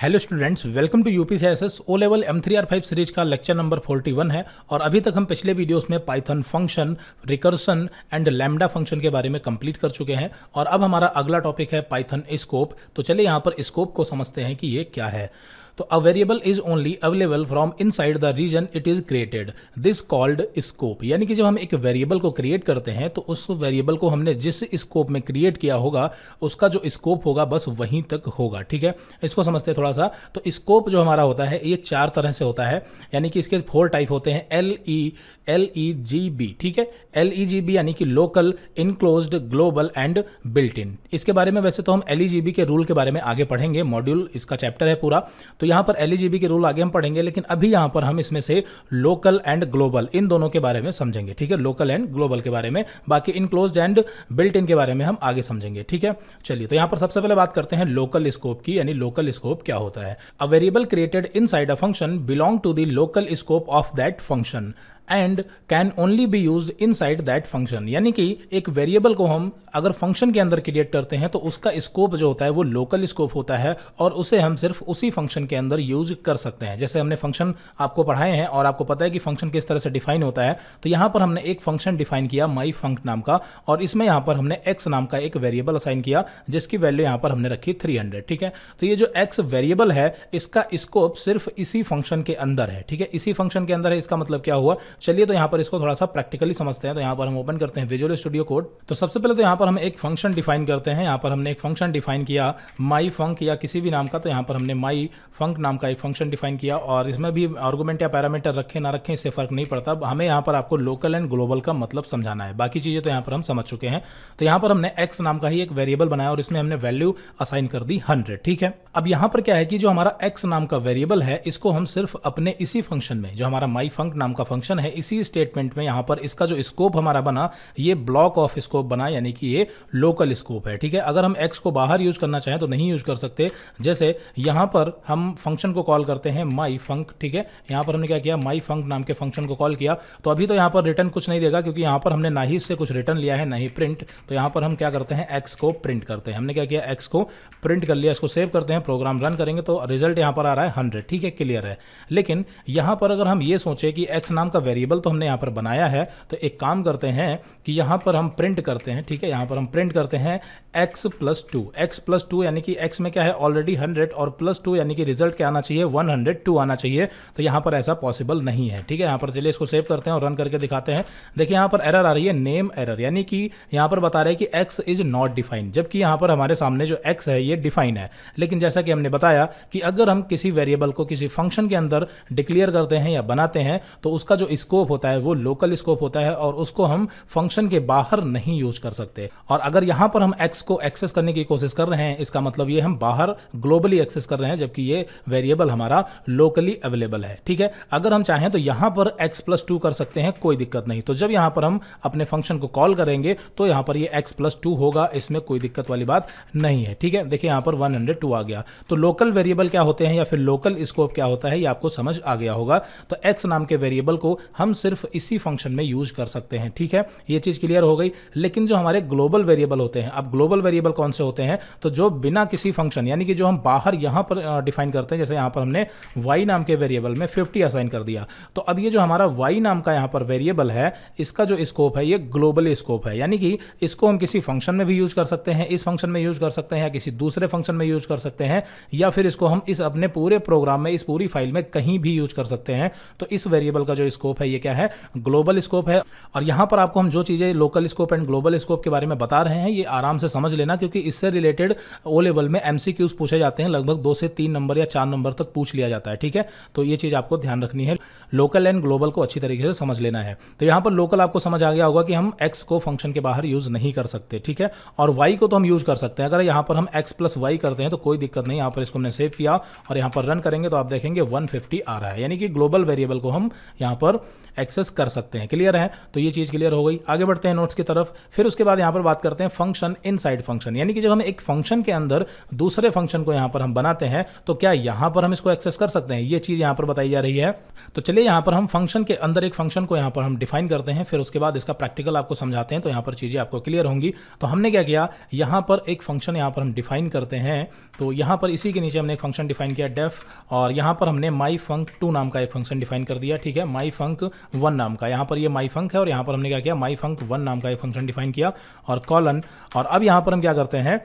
hello students welcome to UP S O level M three R five series का lecture number forty one है और अभी तक हम पिछले वीडियोस में Python function recursion and lambda function के बारे में कंप्लीट कर चुके हैं और अब हमारा अगला टॉपिक है पाइथन स्कोप तो चलिए यहाँ पर स्कोप को समझते हैं कि ये क्या है तो a variable is only available from inside the region it is created this called scope यानी कि जब हम एक वेरिएबल को क्रिएट करते हैं तो उस वेरिएबल को हमने जिस स्कोप में क्रिएट किया होगा उसका जो स्कोप होगा बस वहीं तक होगा ठीक है इसको समझते हैं थोड़ा सा तो स्कोप जो हमारा होता है ये चार तरह से होता है यानी कि इसके फोर टाइप होते हैं L E L E G B ठीक है एल ई जी बी यानी कि local enclose global and built in इसके बारे में वैसे तो हम एल ई जी बी के रूल के बारे में आगे पढ़ेंगे मॉड्यूल इसका चैप्टर है पूरा तो यहां पर एलिजीबी e के रूल आगे हम पढ़ेंगे लेकिन अभी यहां पर हम इसमें से लोकल एंड ग्लोबल इन दोनों के बारे में समझेंगे ठीक है लोकल एंड ग्लोबल के बारे में बाकी इनक्लोज एंड बिल्ट इन के बारे में हम आगे समझेंगे ठीक है चलिए तो यहां पर सबसे पहले बात करते हैं लोकल स्कोप की यानी लोकल स्कोप क्या होता है a variable created inside a function belong to the local scope of that function and can only be use inside that function यानी कि एक वेरिएबल को हम अगर फंक्शन के अंदर क्रिएट करते हैं तो उसका स्कोप जो होता है वो लोकल स्कोप होता है और उसे हम सिर्फ उसी फंक्शन के अंदर यूज कर सकते हैं जैसे हमने फंक्शन आपको पढ़ाए हैं और आपको पता है कि फंक्शन किस तरह से डिफाइन होता है तो यहाँ पर हमने एक फंक्शन डिफाइन किया माई फंक नाम का और इसमें यहाँ पर हमने एक्स नाम का एक वेरिएबल असाइन किया जिसकी वैल्यू यहाँ पर हमने रखी थ्री ठीक है तो ये जो एक्स वेरिएबल है इसका स्कोप सिर्फ इसी फंक्शन के अंदर है ठीक है इसी फंक्शन के अंदर है इसका मतलब क्या हुआ चलिए तो यहाँ पर इसको थोड़ा सा प्रैक्टिकली समझते हैं तो यहाँ पर हम ओपन करते हैं विजुअल स्टूडियो कोड तो सबसे पहले तो यहाँ पर हम एक फंक्शन डिफाइन करते हैं यहाँ पर हमने एक फंक्शन डिफाइन किया माई फंक या किसी भी नाम का तो यहाँ पर हमने माई फंक नाम का एक फंक्शन डिफाइन किया और इसमें भी आर्गूमेंट या पैरामीटर रखें ना रखें इससे फर्क नहीं पड़ता हमें यहाँ पर आपको लोकल एंड ग्लोबल का मतलब समझाना है बाकी चीज़ें तो यहाँ पर हम समझ चुके हैं तो यहाँ पर हमने एक्स नाम का ही एक वेरिएबल बनाया और इसमें हमने वैल्यू असाइन कर दी हंड्रेड ठीक है अब यहाँ पर क्या है कि जो हमारा एक्स नाम का वेरिएबल है इसको हम सिर्फ अपने इसी फंक्शन में जो हमारा माई फंक नाम का फंक्शन है है इसी स्टेटमेंट में यहाँ पर इसका जो स्कोप हमारा बना ये ब्लॉक ऑफ स्कोप बना यानी कि ये लोकल स्कोप है ठीक है अगर हम एक्स को बाहर यूज करना चाहें तो नहीं यूज कर सकते जैसे यहाँ पर हम फंक्शन को कॉल करते हैं माई फंक ठीक है यहाँ पर हमने क्या किया माई फंक नाम के फंक्शन को कॉल किया तो अभी तो यहाँ पर रिटर्न कुछ नहीं देगा क्योंकि यहाँ पर हमने ना ही इससे कुछ रिटर्न लिया है ना ही प्रिंट तो यहाँ पर हम क्या करते हैं एक्स को प्रिंट करते हैं हमने क्या किया एक्स को प्रिंट कर लिया इसको सेव करते हैं प्रोग्राम रन करेंगे तो रिजल्ट यहाँ पर आ रहा है हंड्रेड ठीक है क्लियर है लेकिन यहाँ पर अगर हम ये सोचें कि एक्स नाम का वेरिएबल वेरिएबल तो हमने यहाँ पर बनाया है तो एक काम करते हैं कि यहाँ पर हम प्रिंट करते हैं ठीक है यहाँ पर हम प्रिंट करते हैं x plus two X plus two यानी कि x में क्या है ऑलरेडी 100 और प्लस टू यानी कि रिजल्ट क्या आना चाहिए 102 आना चाहिए तो यहाँ पर ऐसा पॉसिबल नहीं है ठीक है यहाँ पर चलिए इसको सेव करते हैं और रन करके दिखाते हैं देखिए यहाँ पर एरर आ रही है नेम एरर यानी कि यहाँ पर बता रहे हैं कि एक्स इज नॉट डिफाइंड जबकि यहाँ पर हमारे सामने जो एक्स है ये डिफाइन है लेकिन जैसा कि हमने बताया कि अगर हम किसी वेरिएबल को किसी फंक्शन के अंदर डिक्लेयर करते हैं या बनाते हैं तो उसका जो स्कोप होता है वो लोकल स्कोप होता है और उसको हम फंक्शन के बाहर नहीं यूज कर सकते और अगर यहां पर हम एक्स को एक्सेस करने की कोशिश कर रहे हैं इसका मतलब ये हम बाहर ग्लोबली एक्सेस कर रहे हैं जबकि ये वेरिएबल हमारा लोकली अवेलेबल है ठीक है अगर हम चाहें तो यहां पर एक्स प्लस टू कर सकते हैं कोई दिक्कत नहीं तो जब यहां पर हम अपने फंक्शन को कॉल करेंगे तो यहां पर ये एक्स प्लस टू होगा इसमें कोई दिक्कत वाली बात नहीं है ठीक है देखिए यहां पर वन हंड्रेड टू आ गया तो लोकल वेरिएबल क्या होते हैं या फिर लोकल स्कोप क्या होता है ये आपको समझ आ गया होगा तो एक्स नाम के वेरिएबल को हम सिर्फ इसी फंक्शन में यूज कर सकते हैं ठीक है ये चीज़ क्लियर हो गई लेकिन जो हमारे ग्लोबल वेरिएबल होते हैं अब ग्लोबल वेरिएबल कौन से होते हैं तो जो बिना किसी फंक्शन यानी कि जो हम बाहर यहाँ पर डिफाइन करते हैं जैसे यहाँ पर हमने वाई नाम के वेरिएबल में फिफ्टी असाइन कर दिया तो अब ये जो हमारा वाई नाम का यहाँ पर वेरिएबल है इसका जो स्कोप है ये ग्लोबल स्कोप है यानी कि इसको हम किसी फंक्शन में भी यूज कर सकते हैं इस फंक्शन में यूज कर सकते हैं या किसी दूसरे फंक्शन में यूज कर सकते हैं या फिर इसको हम इस अपने पूरे प्रोग्राम में इस पूरी फाइल में कहीं भी यूज कर सकते हैं तो इस वेरिएबल का जो स्कोप स्कोप है ये क्या है ग्लोबल स्कोप है और यहां पर आपको हम जो चीज़ें local scope and global scope के बारे में बता रहे हैं ये आराम से समझ लेना क्योंकि इससे रिलेटेड ओ लेवल में एमसीक्यूज पूछे जाते हैं लगभग दो से तीन नंबर या चार नंबर तक पूछ लिया जाता है ठीक है तो ये चीज़ आपको ध्यान रखनी है लोकल एंड ग्लोबल को अच्छी तरीके से समझ लेना है तो यहां पर लोकल आपको समझ आ गया होगा कि हम एक्स को फंक्शन के बाहर यूज़ नहीं कर सकते ठीक है और वाई को तो हम यूज़ कर सकते हैं अगर यहां पर हम एक्स प्लस वाई करते हैं तो कोई दिक्कत नहीं यहां पर इसको हमने सेव किया और यहां पर रन करेंगे तो आप देखेंगे 150 आ रहा है यानी कि ग्लोबल वेरिएबल को हम यहां पर एक्सेस कर सकते हैं क्लियर है तो ये चीज़ क्लियर हो गई आगे बढ़ते हैं नोट्स की तरफ फिर उसके बाद यहाँ पर बात करते हैं फंक्शन इन फंक्शन यानी कि जब हम एक फंक्शन के अंदर दूसरे फंक्शन को यहाँ पर हम बनाते हैं तो क्या यहाँ पर हम इसको एक्सेस कर सकते हैं ये चीज़ यहाँ पर बताई जा रही है तो चलिए यहाँ पर हम फंक्शन के अंदर एक फंक्शन को यहाँ पर हम डिफाइन करते हैं फिर उसके बाद इसका प्रैक्टिकल आपको समझाते हैं तो यहाँ पर चीज़ें आपको क्लियर होंगी तो हमने क्या किया यहाँ पर एक फंक्शन यहाँ पर हम डिफाइन करते हैं तो यहाँ पर इसी के नीचे हमने एक फंक्शन डिफाइन किया डेफ और यहाँ पर हमने माई फंक टू नाम का एक फंक्शन डिफाइन कर दिया ठीक है माई फंक फंक वन नाम का यहां पर ये माई फंक है और यहां पर हमने क्या किया माई फंक वन नाम का एक फंक्शन डिफाइन किया और कॉलन और अब यहां पर हम क्या करते हैं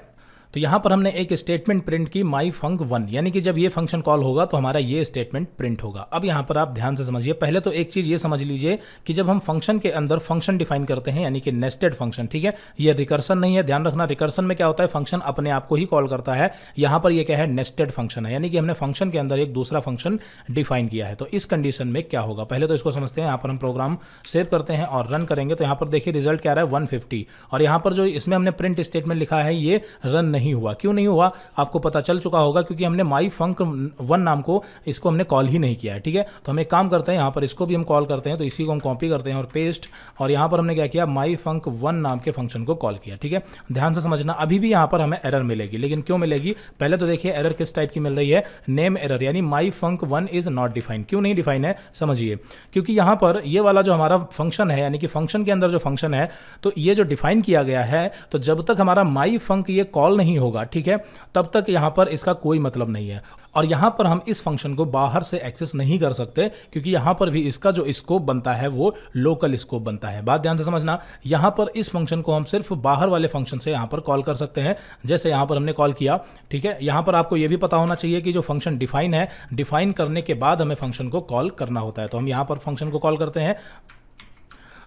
तो यहां पर हमने एक स्टेटमेंट प्रिंट की माई फंक वन यानी कि जब ये फंक्शन कॉल होगा तो हमारा ये स्टेटमेंट प्रिंट होगा अब यहां पर आप ध्यान से समझिए पहले तो एक चीज़ ये समझ लीजिए कि जब हम फंक्शन के अंदर फंक्शन डिफाइन करते हैं यानी कि नेस्टेड फंक्शन ठीक है ये रिकर्सन नहीं है ध्यान रखना रिकर्सन में क्या होता है फंक्शन अपने आप को ही कॉल करता है यहां पर यह क्या है नेस्टेड फंक्शन है यानी कि हमने फंक्शन के अंदर एक दूसरा फंक्शन डिफाइन किया है तो इस कंडीशन में क्या होगा पहले तो इसको समझते हैं यहां पर हम प्रोग्राम सेव करते हैं और रन करेंगे तो यहां पर देखिए रिजल्ट क्या रहा है वन और यहां पर जो इसमें हमने प्रिंट स्टेटमेंट लिखा है ये रन नहीं नहीं हुआ क्यों नहीं हुआ आपको पता चल चुका होगा क्योंकि हमने माई फंक वन नाम को इसको हमने कॉल ही नहीं किया है ठीक है तो हम एक काम करते हैं यहाँ पर इसको भी हम कॉल करते हैं तो इसी को हम कॉपी करते हैं और पेस्ट और यहाँ पर हमने क्या किया माई फंक वन नाम के फंक्शन को कॉल किया ठीक है ध्यान से समझना अभी भी यहाँ पर हमें एरर मिलेगी लेकिन क्यों मिलेगी पहले तो देखिए एरर किस टाइप की मिल रही है नेम एरर यानी my func one is not define क्यों नहीं डिफाइन है समझिए क्योंकि यहाँ पर ये वाला जो हमारा फंक्शन है यानी कि फंक्शन के अंदर जो फंक्शन है तो ये जो डिफाइन किया गया है तो जब तक हमारा माई फंक ये कॉल नहीं नहीं होगा ठीक है तब तक यहाँ पर इसका कोई मतलब नहीं है और यहाँ पर हम इस फंक्शन को बाहर से एक्सेस नहीं कर सकते क्योंकि यहाँ पर भी इसका जो स्कोप बनता है वो लोकल स्कोप बनता है बात ध्यान से समझना यहाँ पर इस फंक्शन को हम सिर्फ बाहर वाले फंक्शन से यहाँ पर कॉल कर सकते हैं जैसे यहाँ पर हमने कॉल किया ठीक है यहाँ पर आपको ये भी पता होना चाहिए कि जो फंक्शन डिफाइन है डिफाइन करने के बाद हमें फंक्शन को कॉल करना होता है तो हम यहाँ पर फंक्शन को कॉल करते हैं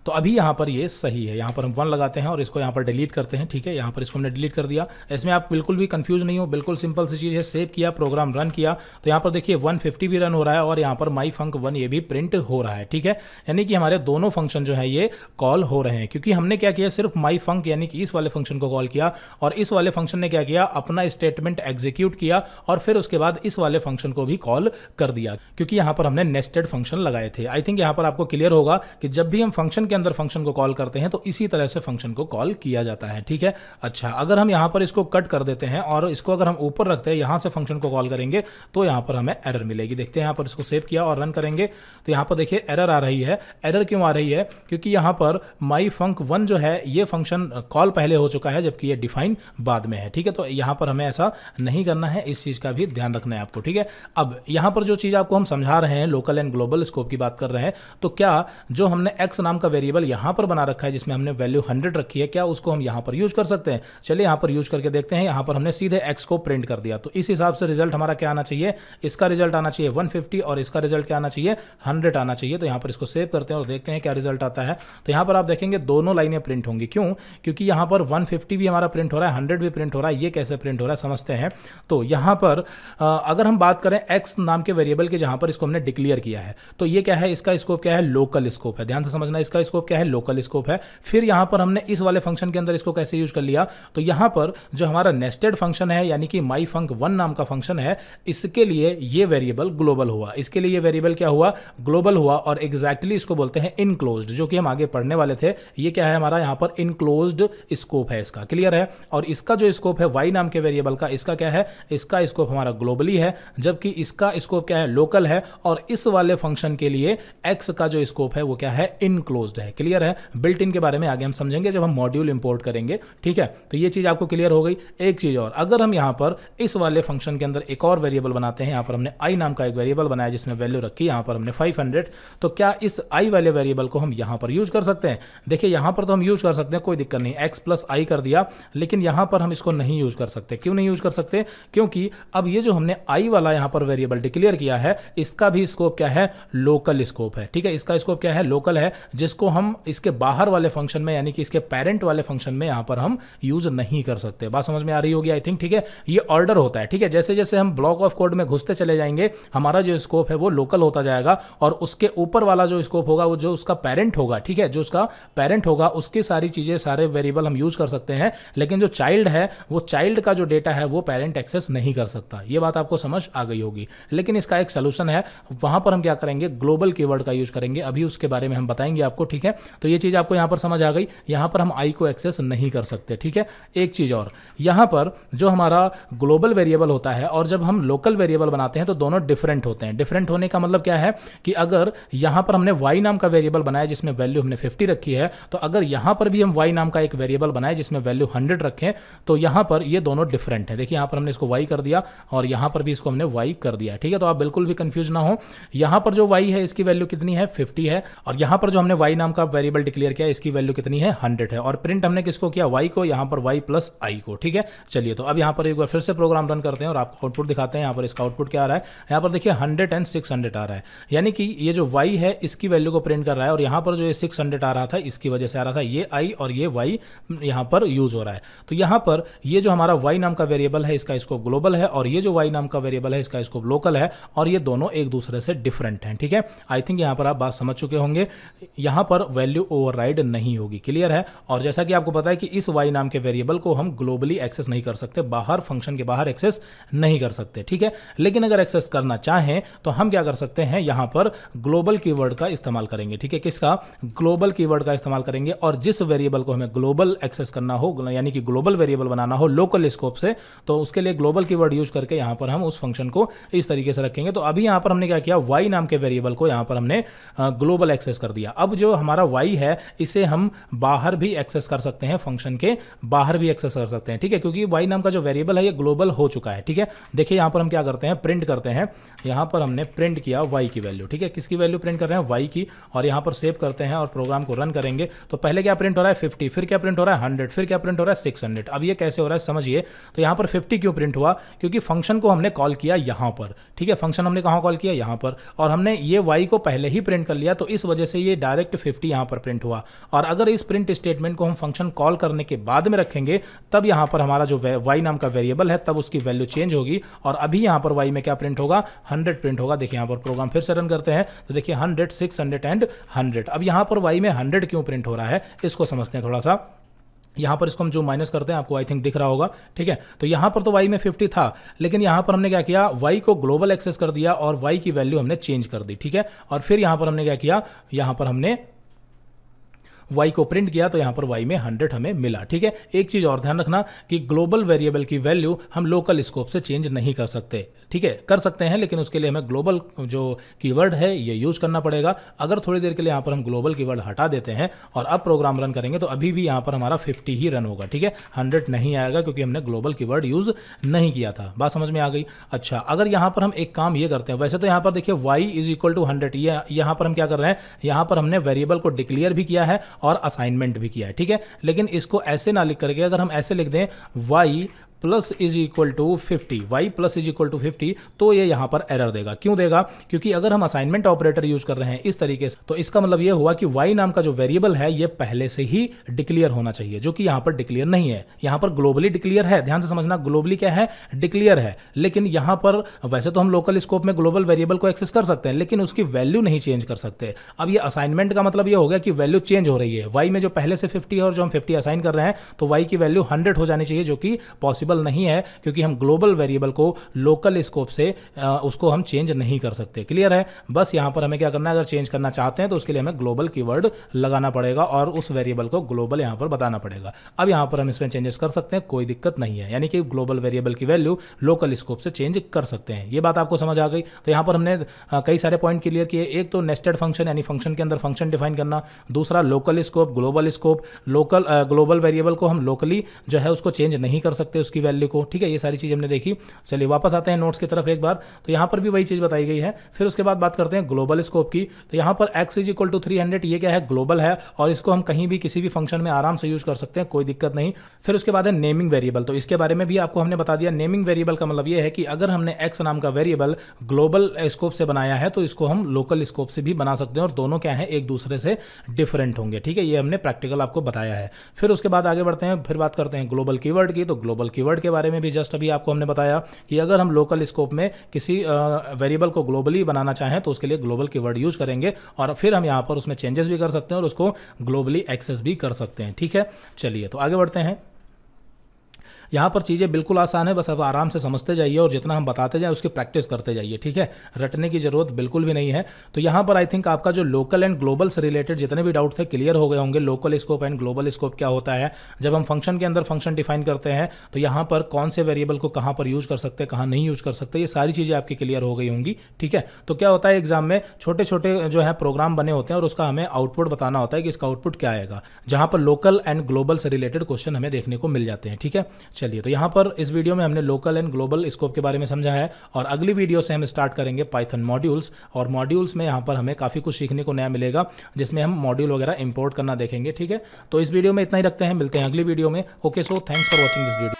तो अभी यहाँ पर ये सही है यहाँ पर हम वन लगाते हैं और इसको यहाँ पर डिलीट करते हैं ठीक है यहाँ पर इसको हमने डिलीट कर दिया इसमें आप बिल्कुल भी कन्फ्यूज नहीं हो बिल्कुल सिंपल सी चीज़ है सेव किया प्रोग्राम रन किया तो यहाँ पर देखिए 150 भी रन हो रहा है और यहाँ पर माई फंक वन ये भी प्रिंट हो रहा है ठीक है यानी कि हमारे दोनों फंक्शन जो है ये कॉल हो रहे हैं क्योंकि हमने क्या किया सिर्फ माई फंक यानी कि इस वाले फंक्शन को कॉल किया और इस वाले फंक्शन ने क्या किया अपना स्टेटमेंट एग्जीक्यूट किया और फिर उसके बाद इस वाले फंक्शन को भी कॉल कर दिया क्योंकि यहाँ पर हमने नेस्टेड फंक्शन लगाए थे आई थिंक यहाँ पर आपको क्लियर होगा कि जब भी हम फंक्शन के अंदर फंक्शन को कॉल करते हैं तो इसी तरह से फंक्शन को कॉल किया जाता है ठीक है अच्छा अगर हम यहाँ पर इसको कट कर देते हैं और इसको अगर हम ऊपर रखते हैं यहाँ से फंक्शन को कॉल करेंगे तो यहाँ पर हमें एरर मिलेगी देखते हैं यहाँ पर इसको सेव किया और रन करेंगे तो यहाँ पर देखिए एरर आ रही है एरर क्यों आ रही है क्योंकि यहाँ पर माई फंक वन जो है ये फंक्शन कॉल पहले हो चुका है जबकि ये डिफाइन बाद में है ठीक है तो यहाँ पर हमें ऐसा नहीं करना है इस चीज़ का भी ध्यान रखना है आपको ठीक है अब यहाँ पर जो चीज़ आपको हम समझा रहे हैं लोकल एंड ग्लोबल स्कोप की बात कर रहे हैं तो क्या जो हमने एक्स नाम का वेरिएबल वेरिएबल यहां पर बना रखा है जिसमें हमने वैल्यू हंड्रेड रखी है क्या उसको हम यहां पर यूज कर सकते हैं चलिए यहां पर यूज करके देखते हैं यहां पर हमने सीधे एक्स को प्रिंट कर दिया तो इस हिसाब से रिजल्ट हमारा क्या आना चाहिए इसका रिजल्ट आना चाहिए वन और इसका रिजल्ट क्या आना चाहिए हंड्रेड आना चाहिए तो यहां पर इसको सेव करते हैं और देखते हैं क्या रिजल्ट आता है तो यहां पर आप देखेंगे दोनों लाइनें प्रिंट होंगी क्यों क्योंकि यहां पर वन भी हमारा प्रिंट हो रहा है हंड्रेड भी प्रिंट हो रहा है ये कैसे प्रिंट हो रहा है समझते हैं तो यहां पर अगर हम बात करें एक्स नाम के वेरिएबल के जहां पर इसको हमने डिक्लेयर किया है तो ये क्या है इसका स्कोप क्या है लोकल स्कोप है ध्यान से समझना इसका स्कोप स्कोप क्या है लोकल स्कोप है फिर यहां पर हमने इस वाले फंक्शन के अंदर इसको कैसे यूज कर लिया तो यहां पर जो हमारा नेस्टेड फंक्शन है यानी कि माई फंक वन नाम का फंक्शन है इसके लिए ये वेरिएबल ग्लोबल हुआ इसके लिए ये वेरिएबल क्या हुआ ग्लोबल हुआ और एग्जैक्टली इसको बोलते हैं इनक्लोज जो कि हम आगे पढ़ने वाले थे ये क्या है हमारा यहां पर इनक्लोज स्कोप है इसका क्लियर है और इसका जो स्कोप है वाई नाम के वेरिएबल का इसका क्या है इसका स्कोप हमारा ग्लोबली है जबकि इसका स्कोप क्या है लोकल है और इस वाले फंक्शन के लिए एक्स का जो स्कोप है वो क्या है इनक्लोज है है क्लियर है बिल्ट इन के बारे में आगे हम समझेंगे जब हम मॉड्यूल इंपोर्ट करेंगे ठीक है तो ये चीज़ आपको क्लियर हो गई एक चीज़ और अगर हम यहां पर इस वाले फंक्शन के अंदर एक और वेरिएबल बनाते हैं यहां पर हमने आई नाम का एक वेरिएबल बनाया जिसमें वैल्यू रखी यहां पर हमने फाइव तो क्या इस आई वाले वेरिएबल को हम यहां पर यूज कर सकते हैं देखिए यहां पर तो हम यूज कर सकते हैं कोई दिक्कत नहीं एक्स प्लस कर दिया लेकिन यहां पर हम इसको नहीं यूज कर सकते क्यों नहीं यूज कर सकते क्योंकि अब ये जो हमने आई वाला यहां पर वेरिएबल डिक्लेयर किया है इसका भी स्कोप क्या है लोकल स्कोप है ठीक है इसका स्कोप क्या है लोकल है जिसको इसको हम इसके बाहर वाले फंक्शन में यानी कि इसके पेरेंट वाले फंक्शन में यहां पर हम यूज़ नहीं कर सकते बात समझ में आ रही होगी आई थिंक ठीक है ये ऑर्डर होता है ठीक है जैसे जैसे हम ब्लॉक ऑफ कोड में घुसते चले जाएंगे हमारा जो स्कोप है वो लोकल होता जाएगा और उसके ऊपर वाला जो स्कोप होगा वो जो उसका पेरेंट होगा ठीक है जो उसका पेरेंट होगा उसकी सारी चीज़ें सारे वेरिएबल हम यूज़ कर सकते हैं लेकिन जो चाइल्ड है वो चाइल्ड का जो डेटा है वो पेरेंट एक्सेस नहीं कर सकता ये बात आपको समझ आ गई होगी लेकिन इसका एक सोल्यूशन है वहां पर हम क्या करेंगे ग्लोबल कीवर्ड का यूज करेंगे अभी उसके बारे में हम बताएंगे आपको ठीक ठीक है तो ये चीज़ आपको यहाँ पर समझ आ गई यहाँ पर हम आई को एक्सेस नहीं कर सकते ठीक है एक चीज़ और यहाँ पर जो हमारा ग्लोबल वेरिएबल होता है और जब हम लोकल वेरिएबल बनाते हैं तो दोनों डिफरेंट होते हैं डिफरेंट होने का मतलब क्या है कि अगर यहाँ पर हमने वाई नाम का वेरिएबल बनाया जिसमें वैल्यू हमने फिफ्टी रखी है तो अगर यहाँ पर भी हम वाई नाम का एक वेरिएबल बनाए जिसमें वैल्यू हंड्रेड रखें तो यहाँ पर ये दोनों डिफरेंट है देखिए यहाँ पर हमने इसको वाई कर दिया और यहाँ पर भी इसको हमने वाई कर दिया ठीक है तो आप बिल्कुल भी कंफ्यूज ना हो यहाँ पर जो वाई है इसकी वैल्यू कितनी है फिफ्टी है और यहाँ पर जो हमने वाई नाम नाम का वेरिएबल डिक्लेयर किया इसकी वैल्यू कितनी है हंड्रेड है और प्रिंट हमने किसको किया वाई को यहां पर वाई प्लस आई को ठीक है चलिए तो अब यहां पर एक बार फिर से प्रोग्राम रन करते हैं और आपको आउटपुट दिखाते हैं यहां पर इसका आउटपुट क्या आ रहा है यहां पर देखिए हंड्रेड एंड सिक्स आ रहा है यानी कि ये जो वाई है इसकी वैल्यू को प्रिंट कर रहा है और यहां पर जो ये सिक्स हंड्रेड आ रहा था इसकी वजह से आ रहा था ये आई और ये वाई हम्म, यहां पर यूज हो रहा है तो यहां पर ये जो हमारा वाई नाम का वेरिएबल है इसका इसको ग्लोबल है और ये जो वाई नाम का वेरिएबल है इसका इसको लोकल है और ये दोनों एक दूसरे से डिफरेंट हैं ठीक है आई थिंक यहां पर आप बात समझ चुके होंगे यहां पर पर वैल्यू ओवरराइड नहीं होगी क्लियर है और जैसा कि आपको पता है कि इस वाई नाम के वेरिएबल को हम ग्लोबली एक्सेस नहीं कर सकते बाहर फंक्शन के बाहर एक्सेस नहीं कर सकते ठीक है लेकिन अगर एक्सेस करना चाहें तो हम क्या कर सकते हैं यहां पर ग्लोबल की का इस्तेमाल करेंगे ठीक है किसका ग्लोबल की का इस्तेमाल करेंगे और जिस वेरिएबल को हमें ग्लोबल एक्सेस करना हो यानी कि ग्लोबल वेरिएबल बनाना हो लोकल स्कोप से तो उसके लिए ग्लोबल की यूज करके यहां पर हम उस फंक्शन को इस तरीके से रखेंगे तो अभी यहां पर हमने क्या किया वाई नाम के वेरिएबल को यहां पर हमने ग्लोबल एक्सेस कर दिया अब जो हम हमारा वाई है इसे हम बाहर भी एक्सेस कर सकते हैं फंक्शन के बाहर भी एक्सेस कर सकते हैं ठीक है क्योंकि वाई नाम का जो वेरिएबल है ये ग्लोबल हो चुका है ठीक है देखिए यहाँ पर हम क्या करते हैं प्रिंट करते हैं यहाँ पर हमने प्रिंट किया वाई की वैल्यू ठीक है किसकी वैल्यू प्रिंट कर रहे हैं वाई की और यहाँ पर सेव करते हैं और प्रोग्राम को रन करेंगे तो पहले क्या प्रिंट हो रहा है फिफ्टी फिर क्या प्रिंट हो रहा है हंड्रेड फिर क्या प्रिंट हो रहा है सिक्स हंड्रेड अब ये कैसे हो रहा है समझिए तो यहाँ पर फिफ्टी क्यों प्रिंट हुआ क्योंकि फंक्शन को हमने कॉल किया यहाँ पर ठीक है फंक्शन हमने कहाँ कॉल किया यहाँ पर और हमने ये वाई को पहले ही प्रिंट कर लिया तो इस वजह से ये डायरेक्ट फिफ्टी यहाँ पर प्रिंट हुआ और अगर इस प्रिंट स्टेटमेंट को हम फंक्शन कॉल करने के बाद में रखेंगे तब यहाँ पर हमारा जो वाई नाम का वेरिएबल है तब उसकी वैल्यू चेंज होगी और अभी यहाँ पर वाई में क्या प्रिंट होगा हंड्रेड प्रिंट होगा देखिए यहाँ पर प्रोग्राम फिर से रन करते हैं तो देखिए hundred six hundred and hundred अब यहाँ पर वाई में हंड्रेड क्यों प्रिंट हो रहा है इसको समझते हैं थोड़ा सा यहाँ पर इसको हम जो माइनस करते हैं आपको आई थिंक दिख रहा होगा ठीक है तो यहाँ पर तो वाई में 50 था लेकिन यहाँ पर हमने क्या किया वाई को ग्लोबल एक्सेस कर दिया और वाई की वैल्यू हमने चेंज कर दी ठीक है और फिर यहाँ पर हमने क्या किया यहाँ पर हमने वाई को प्रिंट किया तो यहाँ पर वाई में हंड्रेड हमें मिला ठीक है एक चीज़ और ध्यान रखना कि ग्लोबल वेरिएबल की वैल्यू हम लोकल स्कोप से चेंज नहीं कर सकते ठीक है कर सकते हैं लेकिन उसके लिए हमें ग्लोबल जो कीवर्ड है ये यूज करना पड़ेगा अगर थोड़ी देर के लिए यहाँ पर हम ग्लोबल कीवर्ड हटा देते हैं और अब प्रोग्राम रन करेंगे तो अभी भी यहाँ पर हमारा फिफ्टी ही रन होगा ठीक है हंड्रेड नहीं आएगा क्योंकि हमने ग्लोबल कीवर्ड यूज नहीं किया था बात समझ में आ गई अच्छा अगर यहाँ पर हम एक काम ये करते हैं वैसे तो यहाँ पर देखिए Y is equal to hundred ये यहाँ पर हम क्या कर रहे हैं यहाँ पर हमने वेरिएबल को डिक्लेयर भी किया है और असाइनमेंट भी किया है ठीक है लेकिन इसको ऐसे ना लिख करके अगर हम ऐसे लिख दें Y plus is equal to fifty Y plus is equal to fifty तो ये यहाँ पर एरर देगा क्यों देगा क्योंकि अगर हम असाइनमेंट ऑपरेटर यूज कर रहे हैं इस तरीके से तो इसका मतलब ये हुआ कि वाई नाम का जो वेरिएबल है ये पहले से ही डिक्लियर होना चाहिए जो कि यहाँ पर डिक्लियर नहीं है यहाँ पर ग्लोबली डिक्लियर है ध्यान से समझना ग्लोबली क्या है डिक्लियर है लेकिन यहाँ पर वैसे तो हम लोकल स्कोप में ग्लोबल वेरिएबल को एक्सेस कर सकते हैं लेकिन उसकी वैल्यू नहीं चेंज कर सकते अब ये असाइनमेंट का मतलब ये हो गया कि वैल्यू चेंज हो रही है वाई में जो पहले से फिफ्टी है और जो हम फिफ्टी असाइन कर रहे हैं तो वाई की वैल्यू हंड्रेड हो जानी चाहिए जो कि पॉसिबल पॉसिबल नहीं है क्योंकि हम ग्लोबल वेरिएबल को लोकल स्कोप से उसको हम चेंज नहीं कर सकते क्लियर है बस यहां पर हमें क्या करना है अगर चेंज करना चाहते हैं तो उसके लिए हमें ग्लोबल की लगाना पड़ेगा और उस वेरिएबल को ग्लोबल यहां पर बताना पड़ेगा अब यहां पर हम इसमें चेंजेस कर सकते हैं कोई दिक्कत नहीं है यानी कि ग्लोबल वेरिएबल की वैल्यू लोकल स्कोप से चेंज कर सकते हैं यह बात आपको समझ आ गई तो यहां पर हमने कई सारे पॉइंट क्लियर किए एक तो नेस्टेड फंक्शन यानी फंक्शन के अंदर फंक्शन डिफाइन करना दूसरा local scope global scope local global variable को हम लोकली जो है उसको चेंज नहीं कर सकते उसके उसकी वैल्यू को ठीक है ये सारी चीज़ हमने देखी चलिए वापस आते हैं नोट्स की तरफ एक बार तो यहाँ पर भी वही चीज़ बताई गई है फिर उसके बाद बात करते हैं ग्लोबल स्कोप की तो यहाँ पर X is equal to three hundred ये क्या है ग्लोबल है और इसको हम कहीं भी किसी भी फंक्शन में आराम से यूज कर सकते हैं कोई दिक्कत नहीं फिर उसके बाद है नेमिंग वेरिएबल तो इसके बारे में भी आपको हमने बता दिया नेमिंग वेरिएबल का मतलब यह है कि अगर हमने एक्स नाम का वेरिएबल ग्लोबल स्कोप से बनाया है तो इसको हम लोकल स्कोप से भी बना सकते हैं और दोनों क्या है एक दूसरे से डिफरेंट होंगे ठीक है ये हमने प्रैक्टिकल आपको बताया है फिर उसके बाद आगे बढ़ते हैं फिर बात करते हैं ग्लोबल कीवर्ड की तो ग्लोबल की कीवर्ड के बारे में भी जस्ट अभी आपको हमने बताया कि अगर हम लोकल स्कोप में किसी वेरिएबल को ग्लोबली बनाना चाहें तो उसके लिए ग्लोबल कीवर्ड यूज करेंगे और फिर हम यहाँ पर उसमें चेंजेस भी कर सकते हैं और उसको ग्लोबली एक्सेस भी कर सकते हैं ठीक है चलिए तो आगे बढ़ते हैं यहाँ पर चीज़ें बिल्कुल आसान है बस आप आराम से समझते जाइए और जितना हम बताते जाए उसकी प्रैक्टिस करते जाइए ठीक है रटने की जरूरत बिल्कुल भी नहीं है तो यहाँ पर आई थिंक आपका जो लोकल एंड ग्लोबल से रिलेटेड जितने भी डाउट थे क्लियर हो गए होंगे local scope and global scope क्या होता है जब हम फंक्शन के अंदर फंक्शन डिफाइन करते हैं तो यहाँ पर कौन से वेरिएबल को कहाँ पर यूज कर सकते हैं कहाँ नहीं यूज कर सकते ये सारी चीज़ें आपकी क्लियर हो गई होंगी ठीक है तो क्या होता है एग्जाम में छोटे छोटे जो है प्रोग्राम बने होते हैं और उसका हमें आउटपुट बताना होता है कि इसका आउटपुट क्या आएगा जहाँ पर लोकल एंड ग्लोबल से रिलेटेड क्वेश्चन हमें देखने को मिल जाते हैं ठीक है चलिए तो यहाँ पर इस वीडियो में हमने लोकल एंड ग्लोबल स्कोप के बारे में समझा है और अगली वीडियो से हम स्टार्ट करेंगे पाइथन मॉड्यूल्स और मॉड्यूल्स में यहाँ पर हमें काफ़ी कुछ सीखने को नया मिलेगा जिसमें हम मॉड्यूल वगैरह इंपोर्ट करना देखेंगे ठीक है तो इस वीडियो में इतना ही रखते हैं मिलते हैं अगली वीडियो में okay so thanks for watching this video